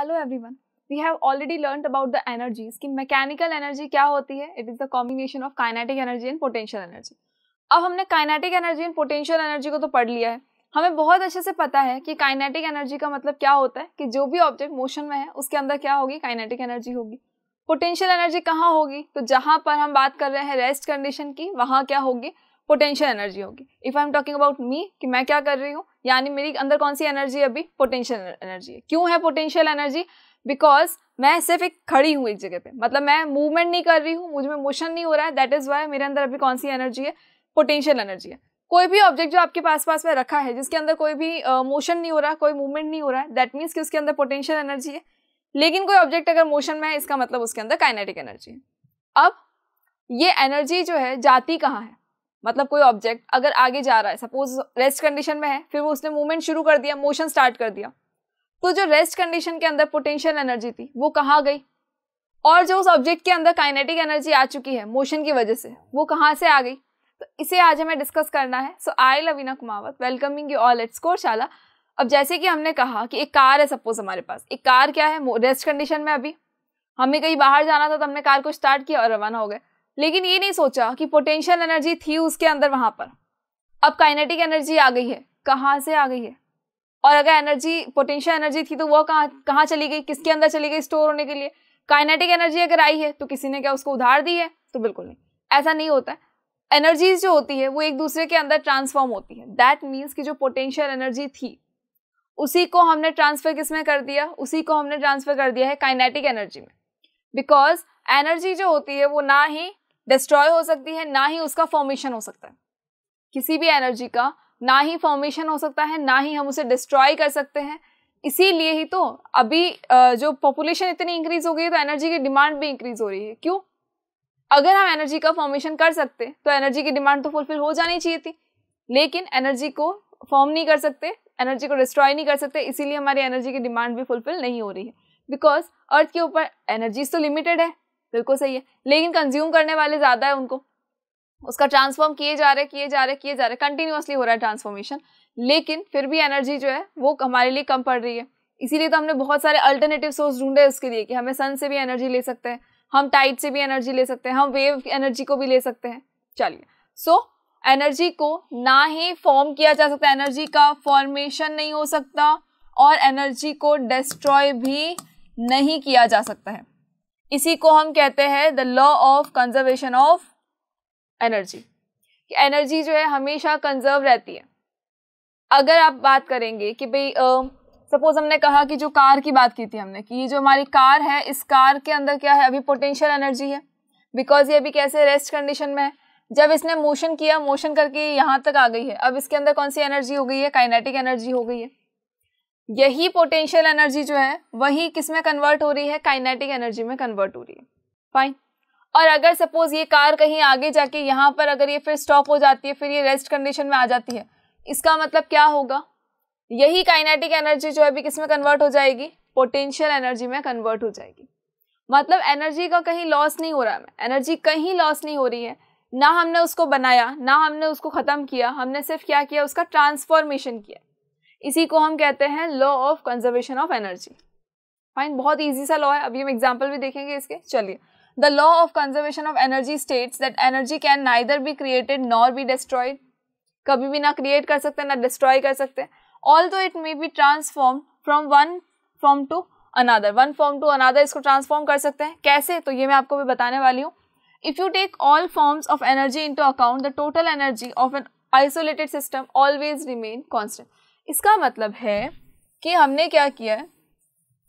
hello everyone we have already learn about the energies कि mechanical energy क्या होती है it is the combination of kinetic energy and potential energy अब हमने kinetic energy and potential energy को तो पढ़ लिया है हमें बहुत अच्छे से पता है कि काइनेटिक एनर्जी का मतलब क्या होता है कि जो भी ऑब्जेक्ट मोशन में है उसके अंदर क्या होगी काइनेटिक एनर्जी होगी पोटेंशियल एनर्जी कहाँ होगी तो जहाँ पर हम बात कर रहे हैं रेस्ट कंडीशन की वहाँ क्या होगी पोटेंशियल एनर्जी होगी if I am talking about me कि मैं क्या कर रही हूँ यानी मेरी अंदर कौन सी एनर्जी अभी पोटेंशियल एनर्जी है क्यों है पोटेंशियल एनर्जी बिकॉज मैं सिर्फ एक खड़ी हूँ एक जगह पे मतलब मैं मूवमेंट नहीं कर रही हूँ मुझ में मोशन नहीं हो रहा है दैट इज़ वाई मेरे अंदर अभी कौन सी एनर्जी है पोटेंशियल एनर्जी है कोई भी ऑब्जेक्ट जो आपके पास पास में रखा है जिसके अंदर कोई भी मोशन uh, नहीं हो रहा कोई मूवमेंट नहीं हो रहा है दैट मीन्स कि उसके अंदर पोटेंशियल एनर्जी है लेकिन कोई ऑब्जेक्ट अगर मोशन में है इसका मतलब उसके अंदर काइनेटिक एनर्जी है अब ये एनर्जी जो है जाती कहाँ है मतलब कोई ऑब्जेक्ट अगर आगे जा रहा है सपोज रेस्ट कंडीशन में है फिर वो उसने मूवमेंट शुरू कर दिया मोशन स्टार्ट कर दिया तो जो रेस्ट कंडीशन के अंदर पोटेंशियल एनर्जी थी वो कहाँ गई और जो उस ऑब्जेक्ट के अंदर काइनेटिक एनर्जी आ चुकी है मोशन की वजह से वो कहाँ से आ गई तो इसे आज हमें डिस्कस करना है so I Lavina Kumawat welcoming you all at Shala अब जैसे कि हमने कहा कि एक कार है सपोज हमारे पास एक कार क्या है रेस्ट कंडीशन में अभी हमें कहीं बाहर जाना था तो हमने कार को स्टार्ट किया और रवाना हो गए लेकिन ये नहीं सोचा कि पोटेंशियल एनर्जी थी उसके अंदर वहाँ पर अब काइनेटिक एनर्जी आ गई है कहाँ से आ गई है और अगर एनर्जी पोटेंशियल एनर्जी थी तो वह कहाँ कहाँ चली गई किसके अंदर चली गई स्टोर होने के लिए काइनेटिक एनर्जी अगर आई है तो किसी ने क्या उसको उधार दी है तो बिल्कुल नहीं ऐसा नहीं होता है एनर्जीज जो होती है वो एक दूसरे के अंदर ट्रांसफॉर्म होती है दैट मीन्स कि जो पोटेंशियल एनर्जी थी उसी को हमने ट्रांसफ़र किस में कर दिया उसी को हमने ट्रांसफ़र कर दिया है काइनेटिक एनर्जी में बिकॉज एनर्जी जो होती है वो ना ही डिस्ट्रॉय हो सकती है ना ही उसका फॉर्मेशन हो सकता है किसी भी एनर्जी का ना ही फॉर्मेशन हो सकता है ना ही हम उसे डिस्ट्रॉय कर सकते हैं इसीलिए ही तो अभी जो पॉपुलेशन इतनी इंक्रीज हो गई है तो एनर्जी की डिमांड भी इंक्रीज हो रही है क्यों अगर हम एनर्जी का फॉर्मेशन कर सकते तो एनर्जी की डिमांड तो फुलफिल हो जानी चाहिए थी लेकिन एनर्जी को फॉर्म नहीं कर सकते एनर्जी को डिस्ट्रॉय नहीं कर सकते इसीलिए हमारी एनर्जी की डिमांड भी फुलफिल नहीं हो रही है बिकॉज अर्थ के ऊपर एनर्जीज तो लिमिटेड है बिल्कुल सही है लेकिन कंज्यूम करने वाले ज़्यादा है उनको उसका ट्रांसफॉर्म किए जा रहे किए जा रहे किए जा रहे कंटिन्यूसली हो रहा है ट्रांसफॉर्मेशन लेकिन फिर भी एनर्जी जो है वो हमारे लिए कम पड़ रही है इसीलिए तो हमने बहुत सारे अल्टरनेटिव सोर्स ढूंढे उसके लिए कि हमें सन से भी एनर्जी ले सकते हैं हम टाइट से भी एनर्जी ले सकते हैं हम वेव एनर्जी को भी ले सकते हैं चलिए सो so, एनर्जी को ना ही फॉर्म किया जा सकता एनर्जी का फॉर्मेशन नहीं हो सकता और एनर्जी को डिस्ट्रॉय भी नहीं किया जा सकता है इसी को हम कहते हैं the law of conservation of energy कि एनर्जी जो है हमेशा कंजर्व रहती है अगर आप बात करेंगे कि भाई सपोज हमने कहा कि जो कार की बात की थी हमने कि ये जो हमारी कार है इस कार के अंदर क्या है अभी पोटेंशियल एनर्जी है बिकॉज ये अभी कैसे रेस्ट कंडीशन में है जब इसने मोशन किया मोशन करके यहाँ तक आ गई है अब इसके अंदर कौन सी एनर्जी हो गई है काइनेटिक एनर्जी हो गई है यही पोटेंशियल एनर्जी जो है वही किस में कन्वर्ट हो रही है काइनेटिक एनर्जी में कन्वर्ट हो रही है फाइन और अगर सपोज ये कार कहीं आगे जाके यहाँ पर अगर ये फिर स्टॉप हो जाती है फिर ये रेस्ट कंडीशन में आ जाती है इसका मतलब क्या होगा यही काइनेटिक एनर्जी जो है अभी किस में कन्वर्ट हो जाएगी पोटेंशियल एनर्जी में कन्वर्ट हो जाएगी मतलब एनर्जी का कहीं लॉस नहीं हो रहा है एनर्जी कहीं लॉस नहीं हो रही है ना हमने उसको बनाया ना हमने उसको ख़त्म किया हमने सिर्फ क्या किया उसका ट्रांसफॉर्मेशन किया इसी को हम कहते हैं law of conservation of energy fine बहुत ईजी सा लॉ है अभी हम एग्जाम्पल भी देखेंगे इसके चलिए the law of conservation of energy states that energy can neither be created nor be destroyed कभी भी ना क्रिएट कर सकते ना डिस्ट्रॉय कर सकते although it may be transform from one form to another one form to another इसको transform कर सकते हैं कैसे तो ये मैं आपको भी बताने वाली हूँ if you take all forms of energy into account the total energy of an isolated system always remain constant इसका मतलब है कि हमने क्या किया है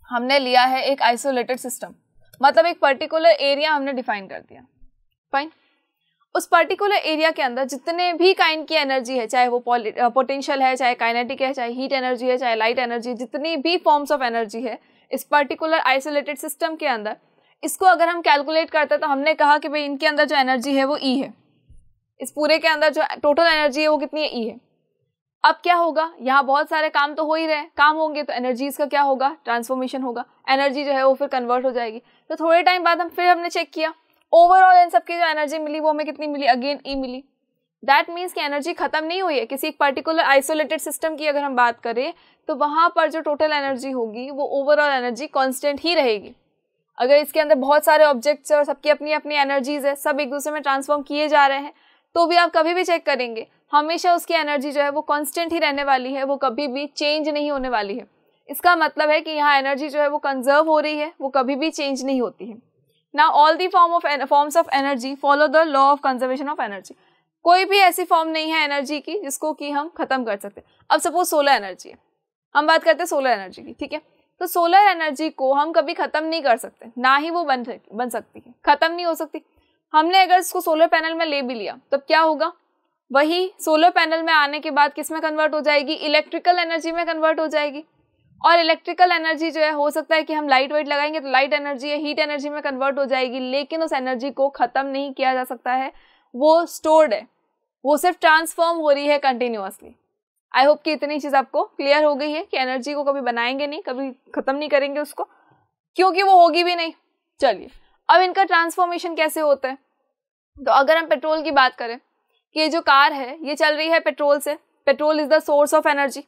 हमने लिया है एक आइसोलेटेड सिस्टम मतलब एक पर्टिकुलर एरिया हमने डिफाइन कर दिया फाइन उस पर्टिकुलर एरिया के अंदर जितने भी काइंड की एनर्जी है चाहे वो पोटेंशियल है चाहे काइनेटिक है चाहे हीट एनर्जी है चाहे लाइट एनर्जी है जितनी भी फॉर्म्स ऑफ एनर्जी है इस पर्टिकुलर आइसोलेटेड सिस्टम के अंदर इसको अगर हम कैलकुलेट करते हैं तो हमने कहा कि भाई इनके अंदर जो एनर्जी है वो ई e है इस पूरे के अंदर जो टोटल एनर्जी है वो कितनी है ई e है अब क्या होगा यहाँ बहुत सारे काम तो हो ही रहे काम होंगे तो एनर्जीज का क्या होगा ट्रांसफॉर्मेशन होगा एनर्जी जो है वो फिर कन्वर्ट हो जाएगी तो थोड़े टाइम बाद हम फिर हमने चेक किया ओवरऑल इन सबकी जो एनर्जी मिली वो हमें कितनी मिली अगेन ई e मिली दैट मीन्स कि एनर्जी खत्म नहीं हुई है किसी एक पर्टिकुलर आइसोलेटेड सिस्टम की अगर हम बात करें तो वहाँ पर जो टोटल एनर्जी होगी वो ओवरऑल एनर्जी कॉन्स्टेंट ही रहेगी अगर इसके अंदर बहुत सारे ऑब्जेक्ट्स और सबकी अपनी अपनी एनर्जीज है सब एक दूसरे में ट्रांसफॉर्म किए जा रहे हैं तो भी आप कभी भी चेक करेंगे हमेशा उसकी एनर्जी जो है वो कॉन्स्टेंट ही रहने वाली है वो कभी भी चेंज नहीं होने वाली है इसका मतलब है कि यहाँ एनर्जी जो है वो कंजर्व हो रही है वो कभी भी चेंज नहीं होती है ना all the form of forms of energy follow the law of conservation of energy कोई भी ऐसी फॉर्म नहीं है एनर्जी की जिसको कि हम खत्म कर सकते अब सपोज सोलर एनर्जी है हम बात करते हैं सोलर एनर्जी की ठीक है तो सोलर एनर्जी को हम कभी ख़त्म नहीं कर सकते ना ही वो बन बन सकती है ख़त्म नहीं हो सकती हमने अगर इसको सोलर पैनल में ले भी लिया तब क्या होगा वही सोलर पैनल में आने के बाद किस में कन्वर्ट हो जाएगी इलेक्ट्रिकल एनर्जी में कन्वर्ट हो जाएगी और इलेक्ट्रिकल एनर्जी जो है हो सकता है कि हम लाइट वेट लगाएंगे तो लाइट एनर्जी या हीट एनर्जी में कन्वर्ट हो जाएगी लेकिन उस एनर्जी को ख़त्म नहीं किया जा सकता है वो स्टोर्ड है वो सिर्फ ट्रांसफॉर्म हो रही है कंटिन्यूसली आई होप कि इतनी चीज़ आपको क्लियर हो गई है कि एनर्जी को कभी बनाएंगे नहीं कभी ख़त्म नहीं करेंगे उसको क्योंकि वो होगी भी नहीं चलिए अब इनका ट्रांसफॉर्मेशन कैसे होता है तो अगर हम पेट्रोल की बात करें कि ये जो कार है ये चल रही है पेट्रोल से petrol is the source of energy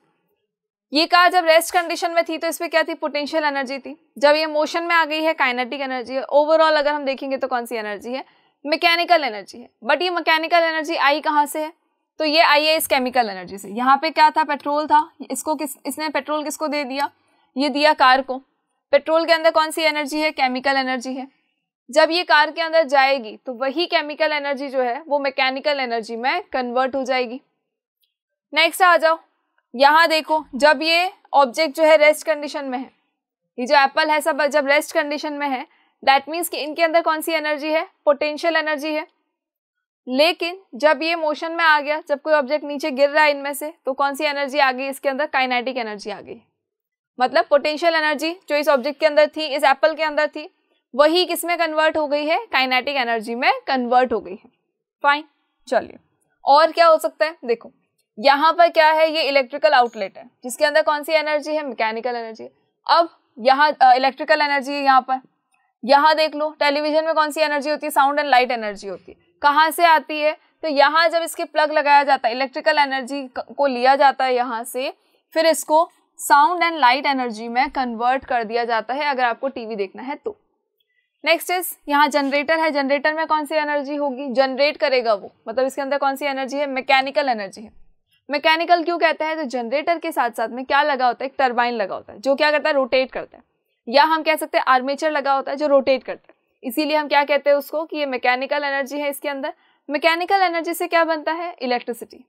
ये कार जब रेस्ट कंडीशन में थी तो इसमें क्या थी पोटेंशियल एनर्जी थी जब ये मोशन में आ गई है काइनेटिक एनर्जी है ओवरऑल अगर हम देखेंगे तो कौन सी एनर्जी है मैकेनिकल एनर्जी है बट ये मैकेनिकल एनर्जी आई कहाँ से है तो ये आई है इस केमिकल एनर्जी से यहाँ पे क्या था पेट्रोल था इसको किस इसने पेट्रोल किसको दे दिया ये दिया कार को पेट्रोल के अंदर कौन सी एनर्जी है केमिकल एनर्जी है जब ये कार के अंदर जाएगी तो वही केमिकल एनर्जी जो है वो मैकेनिकल एनर्जी में कन्वर्ट हो जाएगी नेक्स्ट आ जाओ यहाँ देखो जब ये ऑब्जेक्ट जो है रेस्ट कंडीशन में है ये जो एप्पल है सब जब रेस्ट कंडीशन में है दैट मीन्स कि इनके अंदर कौन सी एनर्जी है पोटेंशियल एनर्जी है लेकिन जब ये मोशन में आ गया जब कोई ऑब्जेक्ट नीचे गिर रहा है इनमें से तो कौन सी एनर्जी आ गई इसके अंदर काइनेटिक एनर्जी आ गई मतलब पोटेंशियल एनर्जी जो इस ऑब्जेक्ट के अंदर थी इस एप्पल के अंदर थी वही किसमें कन्वर्ट हो गई है काइनेटिक एनर्जी में कन्वर्ट हो गई है फाइन चलिए और क्या हो सकता है देखो यहाँ पर क्या है ये इलेक्ट्रिकल आउटलेट है जिसके अंदर कौन सी एनर्जी है मैकेनिकल एनर्जी अब यहाँ इलेक्ट्रिकल एनर्जी है यहाँ पर यहाँ देख लो टेलीविजन में कौन सी एनर्जी होती है साउंड एंड लाइट एनर्जी होती है कहाँ से आती है तो यहाँ जब इसके प्लग लगाया जाता है इलेक्ट्रिकल एनर्जी को लिया जाता है यहाँ से फिर इसको साउंड एंड लाइट एनर्जी में कन्वर्ट कर दिया जाता है अगर आपको टीवी देखना है तो नेक्स्ट इज यहाँ जनरेटर है जनरेटर में कौन सी एनर्जी होगी जनरेट करेगा वो मतलब इसके अंदर कौन सी एनर्जी है मैकेनिकल एनर्जी है मैकेनिकल क्यों कहते हैं तो जनरेटर के साथ साथ में क्या लगा होता है एक टर्बाइन लगा होता है जो क्या करता है रोटेट करता है या हम कह सकते हैं आर्मेचर लगा होता है जो रोटेट करता है इसीलिए हम क्या कहते हैं उसको कि ये मैकेनिकल एनर्जी है इसके अंदर मैकेनिकल एनर्जी से क्या बनता है इलेक्ट्रिसिटी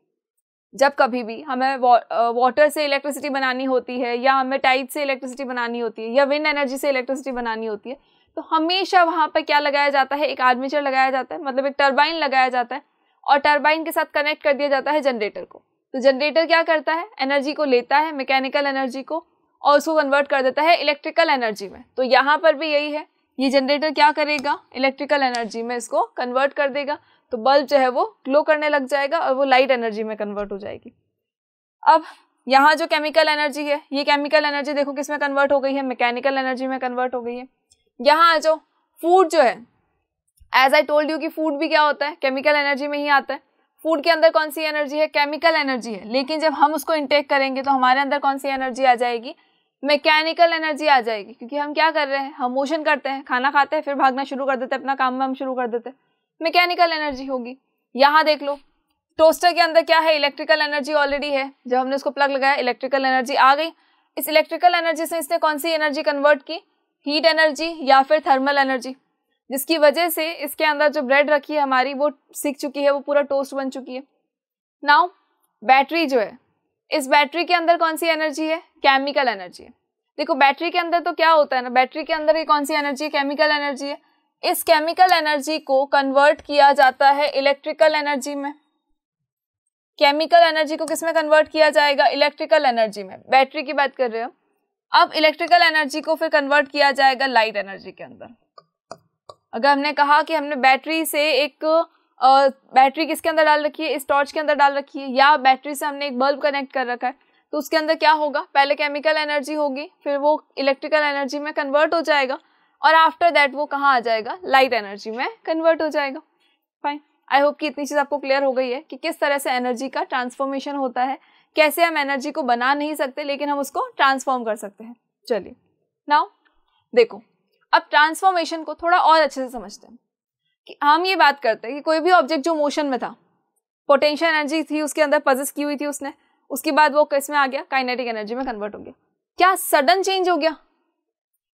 जब कभी भी हमें वाटर से इलेक्ट्रिसिटी बनानी होती है या हमें टाइट से इलेक्ट्रिसिटी बनानी होती है या विंड एनर्जी से इलेक्ट्रिसिटी बनानी होती है तो हमेशा वहाँ पर क्या लगाया जाता है एक आर्मीचर लगाया जाता है मतलब एक टर्बाइन लगाया जाता है और टर्बाइन के साथ कनेक्ट कर दिया जाता है जनरेटर को तो जनरेटर क्या करता है एनर्जी को लेता है मैकेनिकल एनर्जी को और उसको कन्वर्ट कर देता है इलेक्ट्रिकल एनर्जी में तो यहाँ पर भी यही है ये जनरेटर क्या करेगा इलेक्ट्रिकल एनर्जी में इसको कन्वर्ट कर देगा तो बल्ब जो है वो ग्लो करने लग जाएगा और वो लाइट एनर्जी में कन्वर्ट हो जाएगी अब यहाँ जो केमिकल एनर्जी है ये केमिकल एनर्जी देखो किस में कन्वर्ट हो गई है मैकेनिकल एनर्जी में कन्वर्ट हो गई है यहाँ आ जाओ फूड जो है एज आई टोल्ड यू कि फूड भी क्या होता है केमिकल एनर्जी में ही आता है फूड के अंदर कौन सी एनर्जी है केमिकल एनर्जी है लेकिन जब हम उसको इंटेक करेंगे तो हमारे अंदर कौन सी एनर्जी आ जाएगी मैकेनिकल एनर्जी आ जाएगी क्योंकि हम क्या कर रहे हैं हम मोशन करते हैं खाना खाते हैं फिर भागना शुरू कर देते हैं अपना काम वाम शुरू कर देते हैं मैकेनिकल एनर्जी होगी यहाँ देख लो टोस्टर के अंदर क्या है इलेक्ट्रिकल एनर्जी ऑलरेडी है जब हमने उसको प्लग लगाया इलेक्ट्रिकल एनर्जी आ गई इस इलेक्ट्रिकल एनर्जी से इसने कौन सी एनर्जी कन्वर्ट की हीट एनर्जी या फिर थर्मल एनर्जी जिसकी वजह से इसके अंदर जो ब्रेड रखी है हमारी वो सीख चुकी है वो पूरा टोस्ट बन चुकी है नाउ बैटरी जो है इस बैटरी के अंदर कौन सी एनर्जी है केमिकल एनर्जी है देखो बैटरी के अंदर तो क्या होता है ना बैटरी के अंदर ये कौन सी एनर्जी है केमिकल एनर्जी है इस केमिकल एनर्जी को कन्वर्ट किया जाता है इलेक्ट्रिकल एनर्जी में केमिकल एनर्जी को किस में कन्वर्ट किया जाएगा इलेक्ट्रिकल एनर्जी में बैटरी की बात कर रहे हो अब इलेक्ट्रिकल एनर्जी को फिर कन्वर्ट किया जाएगा लाइट एनर्जी के अंदर अगर हमने कहा कि हमने बैटरी से एक आ, बैटरी किसके अंदर डाल रखी है इस टॉर्च के अंदर डाल रखी है या बैटरी से हमने एक बल्ब कनेक्ट कर रखा है तो उसके अंदर क्या होगा पहले केमिकल एनर्जी होगी फिर वो इलेक्ट्रिकल एनर्जी में कन्वर्ट हो जाएगा और आफ्टर दैट वो कहाँ आ जाएगा लाइट एनर्जी में कन्वर्ट हो जाएगा फाइन आई होप कि इतनी चीज़ आपको क्लियर हो गई है कि किस तरह से एनर्जी का ट्रांसफॉर्मेशन होता है कैसे हम एनर्जी को बना नहीं सकते लेकिन हम उसको ट्रांसफॉर्म कर सकते हैं चलिए नाउ देखो अब ट्रांसफॉर्मेशन को थोड़ा और अच्छे से समझते हैं कि हम ये बात करते हैं कि कोई भी ऑब्जेक्ट जो मोशन में था पोटेंशियल एनर्जी थी उसके अंदर पजिस की हुई थी उसने उसके बाद वो किस में आ गया काइनेटिक एनर्जी में कन्वर्ट हो गया क्या सडन चेंज हो गया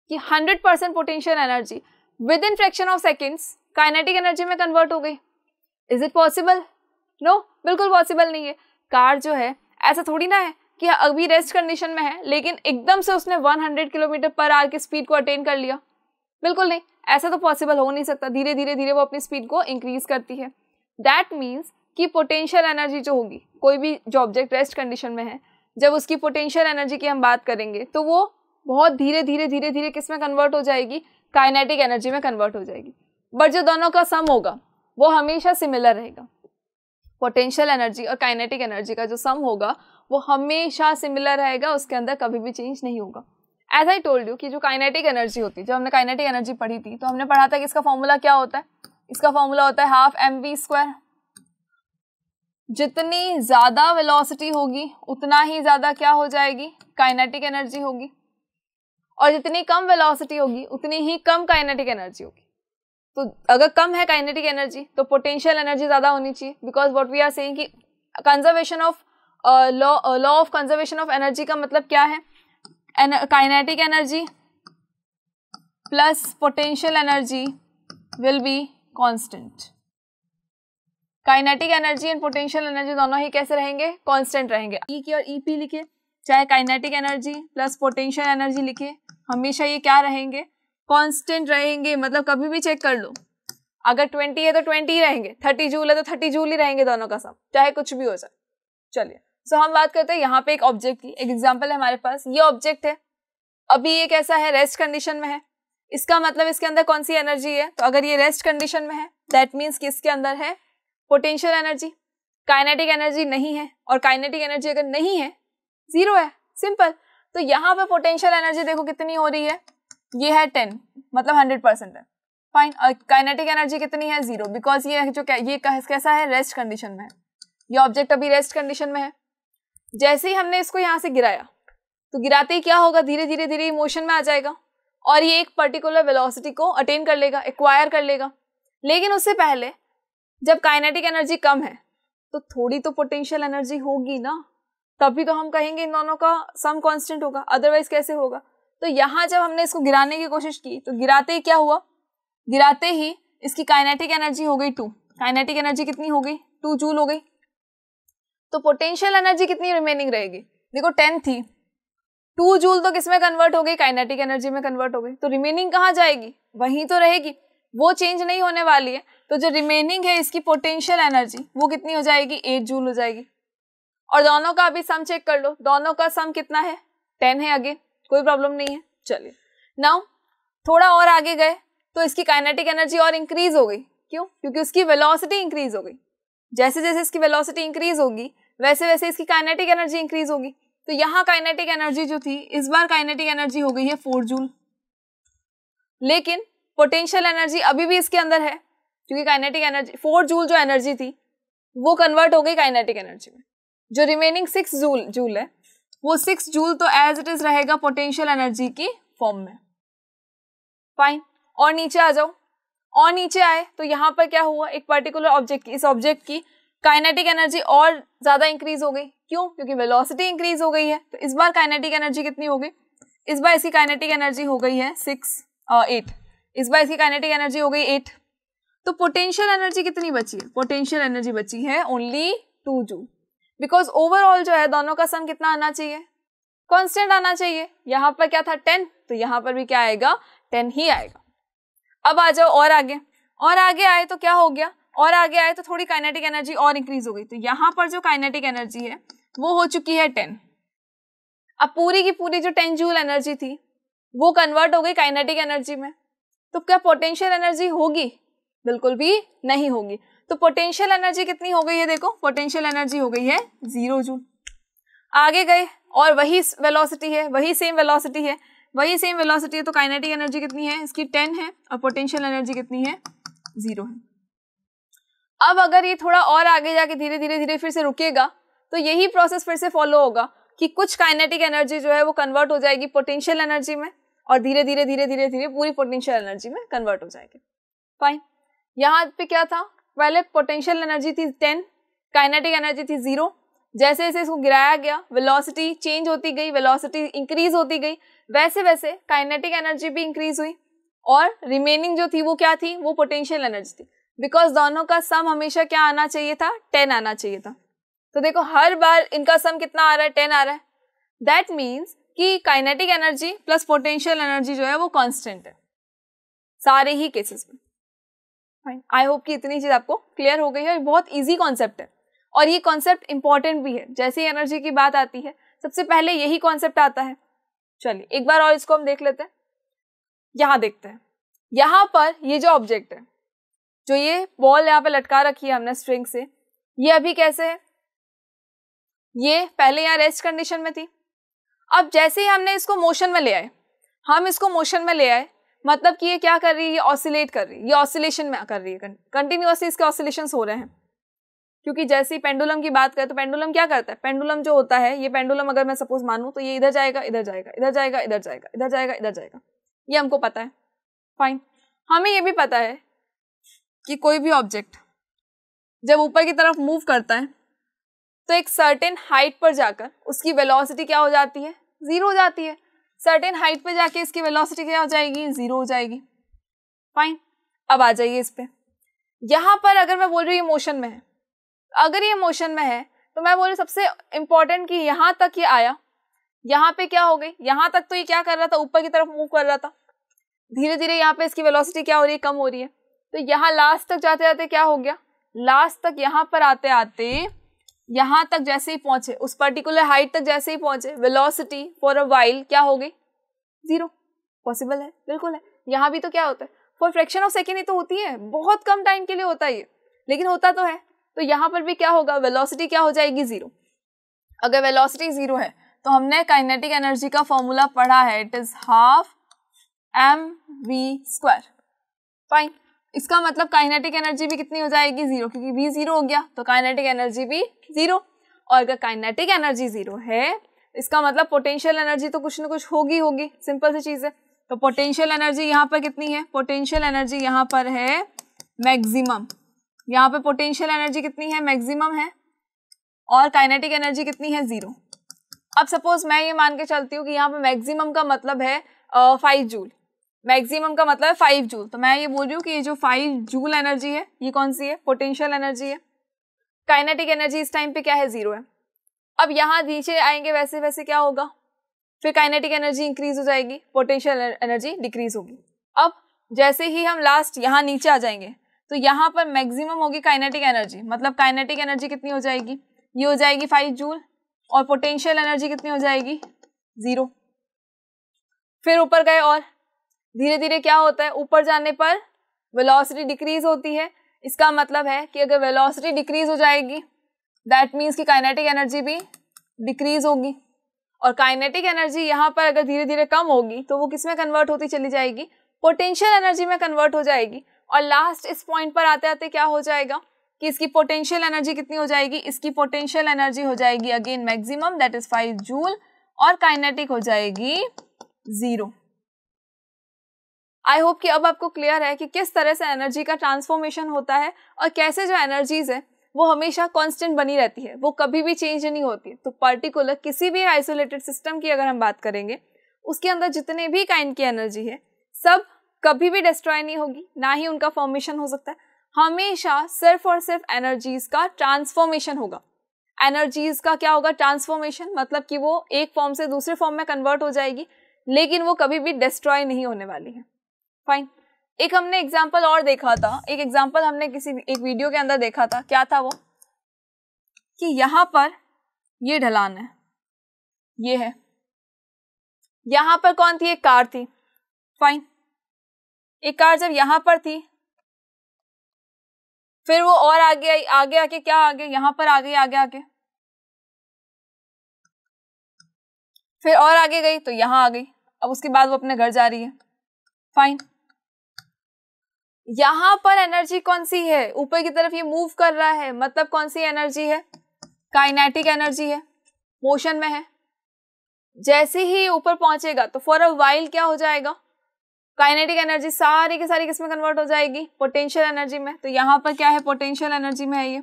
कि 100 percent potential energy within fraction of seconds kinetic energy में कन्वर्ट हो गई इज इट पॉसिबल नो बिल्कुल पॉसिबल नहीं है कार जो है ऐसा थोड़ी ना है कि अभी रेस्ट कंडीशन में है लेकिन एकदम से उसने 100 किलोमीटर पर आर की स्पीड को अटेन कर लिया बिल्कुल नहीं ऐसा तो पॉसिबल हो नहीं सकता धीरे धीरे धीरे वो अपनी स्पीड को इंक्रीज करती है दैट मीन्स कि पोटेंशियल एनर्जी जो होगी कोई भी जो ऑब्जेक्ट रेस्ट कंडीशन में है जब उसकी पोटेंशियल एनर्जी की हम बात करेंगे तो वो बहुत धीरे धीरे धीरे धीरे किस में कन्वर्ट हो जाएगी काइनेटिक एनर्जी में कन्वर्ट हो जाएगी बट जो दोनों का सम होगा वो हमेशा सिमिलर रहेगा पोटेंशियल एनर्जी और काइनेटिक एनर्जी का जो सम होगा वो हमेशा सिमिलर रहेगा उसके अंदर कभी भी चेंज नहीं होगा एज आई टोल्ड यू कि जो काइनेटिक एनर्जी होती है जब हमने काइनेटिक एनर्जी पढ़ी थी तो हमने पढ़ा था कि इसका फॉर्मूला क्या होता है इसका फॉर्मूला होता है हाफ एम वी स्क्वायर जितनी ज़्यादा वेलोसिटी होगी उतना ही ज़्यादा क्या हो जाएगी काइनेटिक एनर्जी होगी और जितनी कम वेलोसिटी होगी उतनी ही कम काइनेटिक एनर्जी होगी तो अगर कम है काइनेटिक एनर्जी तो पोटेंशियल एनर्जी ज़्यादा होनी चाहिए because what we are saying कि conservation of law law of conservation of energy का मतलब क्या है kinetic energy plus potential energy will be constant kinetic energy and potential energy दोनों ही कैसे रहेंगे कांस्टेंट रहेंगे ई e की और ई e पी लिखे चाहे kinetic energy plus potential energy लिखे हमेशा ये क्या रहेंगे कांस्टेंट रहेंगे मतलब कभी भी चेक कर लो अगर ट्वेंटी है तो ट्वेंटी रहेंगे थर्टी जूल है तो थर्टी जूल ही रहेंगे दोनों का सब चाहे कुछ भी हो जाए चलिए सो हम बात करते हैं यहाँ पे एक ऑब्जेक्ट की एक एग्जाम्पल है हमारे पास ये ऑब्जेक्ट है अभी ये कैसा है रेस्ट कंडीशन में है इसका मतलब इसके अंदर कौन सी एनर्जी है तो अगर ये रेस्ट कंडीशन में है दैट मीन्स कि इसके अंदर है पोटेंशियल एनर्जी काइनेटिक एनर्जी नहीं है और काइनेटिक एनर्जी अगर नहीं है जीरो है सिंपल तो यहाँ पे पोटेंशियल एनर्जी देखो कितनी हो रही है ये है टेन मतलब हंड्रेड परसेंट है फाइन काइनेटिक एनर्जी कितनी है जीरो बिकॉज ये जो ये कैसा है रेस्ट कंडीशन में है ये ऑब्जेक्ट अभी रेस्ट कंडीशन में है जैसे ही हमने इसको यहाँ से गिराया तो गिराते ही क्या होगा धीरे धीरे धीरे मोशन में आ जाएगा और ये एक पर्टिकुलर वेलोसिटी को अटेन कर लेगा एक्वायर कर लेगा लेकिन उससे पहले जब काइनेटिक एनर्जी कम है तो थोड़ी तो पोटेंशियल एनर्जी होगी ना तभी तो हम कहेंगे इन दोनों का सम कांस्टेंट होगा अदरवाइज कैसे होगा तो यहाँ जब हमने इसको गिराने की कोशिश की तो गिराते ही क्या हुआ गिराते ही इसकी काइनेटिक एनर्जी हो गई टू काइनेटिक एनर्जी कितनी हो गई टू जूल हो गई तो पोटेंशियल एनर्जी कितनी रिमेनिंग रहेगी देखो टेन थी टू जूल तो किसमें कन्वर्ट हो गई काइनेटिक एनर्जी में कन्वर्ट हो गई तो रिमेनिंग कहाँ जाएगी वहीं तो रहेगी वो चेंज नहीं होने वाली है तो जो रिमेनिंग है इसकी पोटेंशियल एनर्जी वो कितनी हो जाएगी एट जूल हो जाएगी और दोनों का अभी सम चेक कर लो दोनों का सम कितना है टेन है अगेन कोई प्रॉब्लम नहीं है चलिए नाउ थोड़ा और आगे गए तो इसकी काइनेटिक एनर्जी और इंक्रीज हो गई क्यों क्योंकि उसकी वेलोसिटी इंक्रीज हो गई जैसे जैसे इसकी वेलोसिटी इंक्रीज होगी वैसे वैसे इसकी काइनेटिक एनर्जी इंक्रीज होगी तो यहाँ काइनेटिक एनर्जी जो थी इस बार काइनेटिक एनर्जी हो गई है फोर जूल लेकिन पोटेंशियल एनर्जी अभी भी इसके अंदर है क्योंकि काइनेटिक एनर्जी फोर जूल जो एनर्जी थी वो कन्वर्ट हो गई काइनेटिक एनर्जी में जो रिमेनिंग सिक्स जूल जूल है वो सिक्स जूल तो एज इट इज रहेगा पोटेंशियल एनर्जी की फॉर्म में फाइन और नीचे आ जाओ और नीचे आए तो यहाँ पर क्या हुआ एक पर्टिकुलर ऑब्जेक्ट की इस ऑब्जेक्ट की काइनेटिक एनर्जी और ज़्यादा इंक्रीज हो गई क्यों क्योंकि वेलोसिटी इंक्रीज हो गई है तो इस बार काइनेटिक एनर्जी कितनी हो गई इस बार इसकी काइनेटिक एनर्जी हो गई है सिक्स एट uh, इस बार इसकी काइनेटिक एनर्जी हो गई एट तो पोटेंशियल एनर्जी कितनी बची है पोटेंशियल एनर्जी बची है only two joule because overall जो है दोनों का सम कितना आना चाहिए कॉन्स्टेंट आना चाहिए यहाँ पर क्या था टेन तो यहाँ पर भी क्या आएगा टेन ही आएगा अब आ जाओ और आगे और आगे आए तो क्या हो गया और आगे आए तो थोड़ी काइनेटिक एनर्जी और इंक्रीज हो गई तो यहाँ पर जो काइनेटिक एनर्जी है वो हो चुकी है टेन अब पूरी की पूरी जो टेन जूल एनर्जी थी वो कन्वर्ट हो गई काइनेटिक एनर्जी में तो क्या पोटेंशियल एनर्जी होगी बिल्कुल भी नहीं होगी तो पोटेंशियल एनर्जी कितनी हो गई है देखो पोटेंशियल एनर्जी हो गई है जीरो जूल आगे गए और वही वेलोसिटी है वही सेम वेलोसिटी है वही सेम वेलोसिटी है तो काइनेटिक एनर्जी कितनी है इसकी टेन है और पोटेंशियल एनर्जी कितनी है जीरो है अब अगर ये थोड़ा और आगे जाके धीरे धीरे धीरे फिर से रुकेगा तो यही प्रोसेस फिर से फॉलो होगा कि कुछ काइनेटिक एनर्जी जो है वो कन्वर्ट हो जाएगी पोटेंशियल एनर्जी में और धीरे धीरे धीरे धीरे धीरे पूरी पोटेंशियल एनर्जी में कन्वर्ट हो जाएगी फाइन यहाँ पे क्या था पहले पोटेंशियल एनर्जी थी टेन काइनेटिक एनर्जी थी जीरो जैसे जैसे इसको गिराया गया वेलोसिटी चेंज होती गई वेलोसिटी इंक्रीज होती गई वैसे वैसे काइनेटिक एनर्जी भी इंक्रीज हुई और रिमेनिंग जो थी वो क्या थी वो पोटेंशियल एनर्जी थी बिकॉज दोनों का सम हमेशा क्या आना चाहिए था टेन आना चाहिए था तो देखो हर बार इनका सम कितना आ रहा है टेन आ रहा है दैट मीन्स कि kinetic energy plus potential energy जो है वो कॉन्स्टेंट है सारे ही केसेस में फाइन आई होप कि इतनी चीज़ आपको क्लियर हो गई है बहुत ईजी कॉन्सेप्ट है और ये कॉन्सेप्ट इंपॉर्टेंट भी है जैसे ही एनर्जी की बात आती है सबसे पहले यही कॉन्सेप्ट आता है चलिए एक बार और इसको हम देख लेते हैं यहाँ देखते हैं यहाँ पर ये जो ऑब्जेक्ट है जो ये बॉल यहाँ पे लटका रखी है हमने स्ट्रिंग से ये अभी कैसे है ये पहले यहाँ रेस्ट कंडीशन में थी अब जैसे ही हमने इसको मोशन में ले आए हम इसको मोशन में ले आए मतलब कि ये क्या कर रही है ये ऑसिलेट कर रही है ये ऑसिलेशन में कर रही है कंटिन्यूसली इसके ऑसिलेशन हो रहे हैं क्योंकि जैसे ही पेंडुलम की बात करें तो पेंडुलम क्या करता है पेंडुलम जो होता है ये पेंडुलम अगर मैं सपोज मानूँ तो ये इधर जाएगा इधर जाएगा इधर जाएगा इधर जाएगा इधर जाएगा इधर जाएगा ये हमको पता है फाइन हमें ये भी पता है कि कोई भी ऑब्जेक्ट जब ऊपर की तरफ मूव करता है तो एक सर्टेन हाइट पर जाकर उसकी वेलोसिटी क्या हो जाती है ज़ीरो हो जाती है सर्टेन हाइट पे जाके इसकी वेलोसिटी क्या हो जाएगी जीरो हो जाएगी फाइन अब आ जाइए इस पर यहाँ पर अगर मैं बोल रही हूँ मोशन में है अगर ये मोशन में है तो मैं बोल रही सबसे इम्पॉर्टेंट कि यहाँ तक ये यह आया यहाँ पे क्या हो गई यहाँ तक तो ये क्या कर रहा था ऊपर की तरफ मूव कर रहा था धीरे धीरे यहाँ पे इसकी वेलोसिटी क्या हो रही है कम हो रही है तो यहाँ लास्ट तक जाते जाते क्या हो गया लास्ट तक यहाँ पर आते आते यहां तक जैसे ही पहुंचे उस पर्टिकुलर हाइट तक जैसे ही पहुंचे वेलोसिटी फॉर अ वाइल क्या हो गई जीरो पॉसिबल है बिल्कुल है यहाँ भी तो क्या होता है फॉर फ्रैक्शन ऑफ सेकेंड ही तो होती है बहुत कम टाइम के लिए होता है ये लेकिन होता तो है तो यहाँ पर भी क्या होगा वेलोसिटी क्या हो जाएगी जीरो अगर वेलोसिटी जीरो है तो हमने काइनेटिक एनर्जी का फॉर्मूला पढ़ा है it is half M V square fine इसका मतलब काइनेटिक एनर्जी भी कितनी हो जाएगी जीरो क्योंकि वी जीरो हो गया तो काइनेटिक एनर्जी भी जीरो और अगर काइनेटिक एनर्जी जीरो है इसका मतलब पोटेंशियल एनर्जी तो कुछ ना कुछ होगी होगी सिंपल सी चीज़ है तो पोटेंशियल एनर्जी यहाँ पर कितनी है पोटेंशियल एनर्जी यहाँ पर है मैक्सिमम यहाँ पर पोटेंशियल एनर्जी कितनी है मैक्सिमम है और काइनेटिक एनर्जी कितनी है जीरो अब सपोज मैं ये मान के चलती हूँ कि यहाँ पे मैक्सिमम का मतलब है फाइव जूल मैक्सिमम का मतलब है फाइव जूल तो मैं ये बोल रही हूँ कि ये जो फाइव जूल एनर्जी है ये कौन सी है पोटेंशियल एनर्जी है काइनेटिक एनर्जी इस टाइम पे क्या है जीरो है अब यहाँ नीचे आएंगे वैसे वैसे क्या होगा फिर काइनेटिक एनर्जी इंक्रीज हो जाएगी पोटेंशियल एनर्जी डिक्रीज होगी अब जैसे ही हम लास्ट यहाँ नीचे आ जाएंगे तो यहाँ पर मैक्सिमम होगी काइनेटिक एनर्जी मतलब काइनेटिक एनर्जी कितनी हो जाएगी ये हो जाएगी फाइव जूल और पोटेंशियल एनर्जी कितनी हो जाएगी ज़ीरो फिर ऊपर गए और धीरे धीरे क्या होता है ऊपर जाने पर वेलोसिटी डिक्रीज होती है इसका मतलब है कि अगर वेलोसिटी डिक्रीज हो जाएगी दैट मीन्स कि काइनेटिक एनर्जी भी डिक्रीज होगी और काइनेटिक एनर्जी यहाँ पर अगर धीरे धीरे कम होगी तो वो किस में कन्वर्ट होती चली जाएगी पोटेंशियल एनर्जी में कन्वर्ट हो जाएगी और लास्ट इस पॉइंट पर आते आते क्या हो जाएगा कि इसकी पोटेंशियल एनर्जी कितनी हो जाएगी इसकी पोटेंशियल एनर्जी हो जाएगी again maximum that is five joule और काइनेटिक हो जाएगी ज़ीरो आई होप कि अब आपको क्लियर है कि किस तरह से एनर्जी का ट्रांसफॉर्मेशन होता है और कैसे जो एनर्जीज है वो हमेशा कांस्टेंट बनी रहती है वो कभी भी चेंज नहीं होती तो पर्टिकुलर किसी भी आइसोलेटेड सिस्टम की अगर हम बात करेंगे उसके अंदर जितने भी काइंड की एनर्जी है सब कभी भी डिस्ट्रॉय नहीं होगी ना ही उनका फॉर्मेशन हो सकता है हमेशा सिर्फ और सिर्फ एनर्जीज का ट्रांसफॉर्मेशन होगा एनर्जीज का क्या होगा ट्रांसफॉर्मेशन मतलब कि वो एक फॉर्म से दूसरे फॉर्म में कन्वर्ट हो जाएगी लेकिन वो कभी भी डिस्ट्रॉय नहीं होने वाली है फाइन एक हमने एग्जाम्पल और देखा था एक एग्जाम्पल हमने किसी एक वीडियो के अंदर देखा था क्या था वो कि यहां पर ये ढलान है ये है यहां पर कौन थी एक कार थी फाइन एक कार जब यहां पर थी फिर वो और आगे आई आगे आके क्या आगे यहां पर आ गई आगे आगे फिर और आगे गई तो यहां आ गई अब उसके बाद वो अपने घर जा रही है फाइन यहाँ पर एनर्जी कौन सी है ऊपर की तरफ ये मूव कर रहा है मतलब कौन सी एनर्जी है काइनेटिक एनर्जी है मोशन में है जैसे ही ऊपर पहुंचेगा तो फॉर अ वाइल क्या हो जाएगा काइनेटिक एनर्जी सारी की सारी किसमें कन्वर्ट हो जाएगी पोटेंशियल एनर्जी में तो यहाँ पर क्या है पोटेंशियल एनर्जी में है ये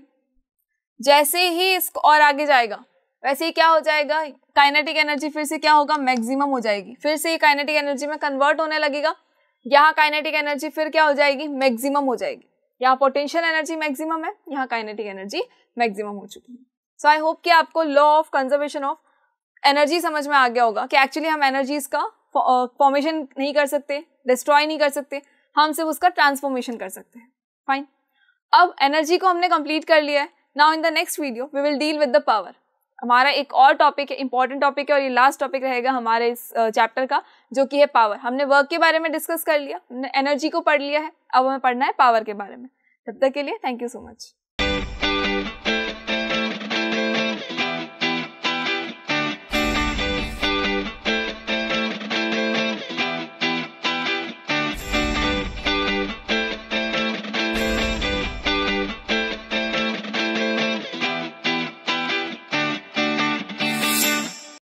जैसे ही इसको और आगे जाएगा वैसे ही क्या हो जाएगा काइनेटिक एनर्जी फिर से क्या होगा मैक्सिमम हो जाएगी फिर से ये काइनेटिक एनर्जी में कन्वर्ट होने लगेगा यहाँ काइनेटिक एनर्जी फिर क्या हो जाएगी मैक्सिमम हो जाएगी यहाँ पोटेंशियल एनर्जी मैक्सिमम है यहाँ काइनेटिक एनर्जी मैक्सिमम हो चुकी है सो आई होप कि आपको law of conservation of energy समझ में आ गया होगा कि एक्चुअली हम एनर्जीज का फॉर्मेशन uh, नहीं कर सकते डिस्ट्रॉय नहीं कर सकते हम सिर्फ उसका ट्रांसफॉर्मेशन कर सकते हैं फाइन अब एनर्जी को हमने कंप्लीट कर लिया है now in the next video we will deal with the power हमारा एक और टॉपिक है इंपॉर्टेंट टॉपिक है और ये लास्ट टॉपिक रहेगा हमारे इस चैप्टर का जो कि है पावर हमने वर्क के बारे में डिस्कस कर लिया हमने एनर्जी को पढ़ लिया है अब हमें पढ़ना है पावर के बारे में तब तक के लिए थैंक यू सो मच